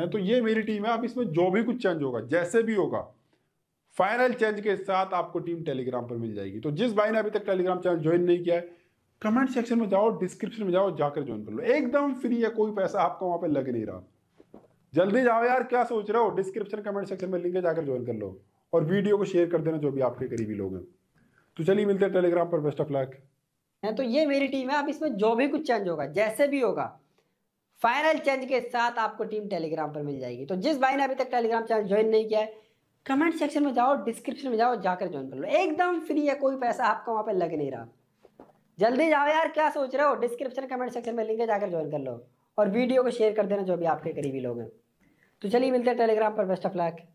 है तो ये मेरी टीम है आप इसमें जो भी कुछ चेंज होगा जैसे भी होगा फाइनल चेंज के साथ आपको टीम टेलीग्राम पर मिल जाएगी तो जिस भाई ने अभी तक टेलीग्राम चैनल ज्वाइन नहीं किया है कमेंट सेक्शन में जाओ डिस्क्रिप्शन में जाओ जाकर ज्वाइन कर लो एकदम फ्री है कोई पैसा आपको वहां पे लग नहीं रहा जल्दी जाओ यार क्या सोच रहे हो डिस्क्रिप्शन कमेंट सेक्शन में लिंक है जाकर ज्वाइन कर लो और वीडियो को शेयर कर देना जो भी आपके करीबी लोग हैं तो चलिए मिलते हैं टेलीग्राम पर बेस्ट ऑफ लक तो ये मेरी टीम है अब इसमें जो भी कुछ चेंज होगा जैसे भी होगा फाइनल चेंज के साथ आपको टीम टेलीग्राम पर मिल जाएगी तो जिस भाई ने अभी तक टेलीग्राम चैनल ज्वाइन नहीं किया है कमेंट सेक्शन में जाओ डिस्क्रिप्शन में जाओ जाकर ज्वाइन कर लो एकदम फ्री है कोई पैसा आपका वहाँ पर लग नहीं रहा जल्दी जाओ यार क्या सोच रहे हो डिस्क्रिप्शन कमेंट सेक्शन में लिंक है जाकर ज्वाइन कर लो और वीडियो को शेयर कर देना जो भी आपके करीबी लोग हैं तो चलिए मिलते हैं टेलीग्राम पर बेस्ट ऑफ लक